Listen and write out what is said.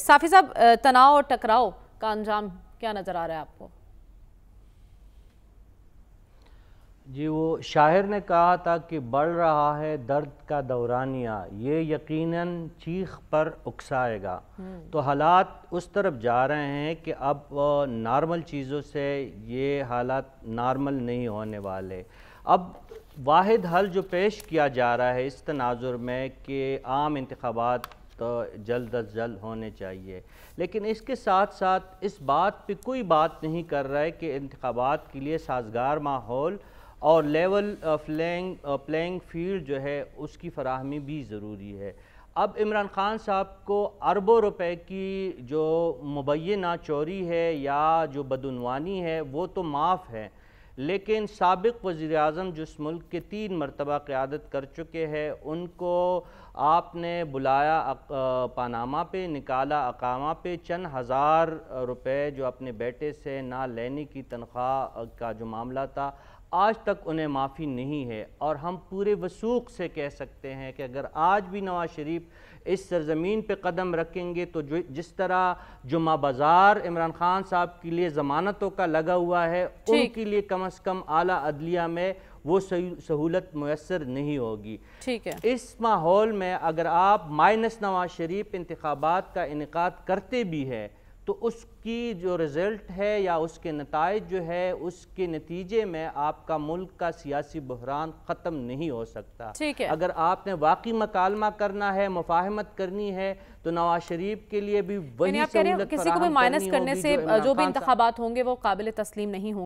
साफी साहब तनाव और टकराव का अंजाम क्या नज़र आ रहा है आपको जी वो शायर ने कहा था कि बढ़ रहा है दर्द का दौरानिया ये यकीनन चीख पर उकसाएगा हम्म। तो हालात उस तरफ जा रहे हैं कि अब नॉर्मल चीज़ों से ये हालात नॉर्मल नहीं होने वाले अब वाहिद हल जो पेश किया जा रहा है इस तनाजुर में कि आम इंतबात तो जल्द अज जल्द होने चाहिए लेकिन इसके साथ साथ इस बात पे कोई बात नहीं कर रहा है कि इंतबात के लिए साजगार माहौल और लेवल फ्लैंग प्लेइंग फील्ड जो है उसकी फराहमी भी ज़रूरी है अब इमरान ख़ान साहब को अरबों रुपए की जो मुबैना चोरी है या जो बदनवानी है वो तो माफ़ है लेकिन सबक वज़ी अजम जिस मुल्क के तीन मरतबा क़्यादत कर चुके हैं उनको आपने बुलाया पानामा पे निकाला अकामा पे चंद हज़ार रुपये जो अपने बेटे से ना लेने की तनख्वाह का जो मामला था आज तक उन्हें माफ़ी नहीं है और हम पूरे वसूख से कह सकते हैं कि अगर आज भी नवाज शरीफ इस सरजमीन पे कदम रखेंगे तो जो जिस तरह जुमा बाज़ार इमरान खान साहब के लिए ज़मानतों का लगा हुआ है उनके लिए कम अज़ कम आला अदलिया में वो सहूलत मैसर नहीं होगी ठीक है इस माहौल में अगर आप माइनस नवाज शरीफ इंतबात का इनका करते भी है तो उसकी जो रिज़ल्ट है या उसके नतज जो है उसके नतीजे में आपका मुल्क का सियासी बहरान ख़त्म नहीं हो सकता ठीक है अगर आपने वाकई मकालमा करना है मुफाहमत करनी है तो नवाज शरीफ के लिए भी वही आप कह रहे हैं किसी को भी माइनस करने से जो भी इंतबात होंगे वो काबिल तस्लीम नहीं होंगे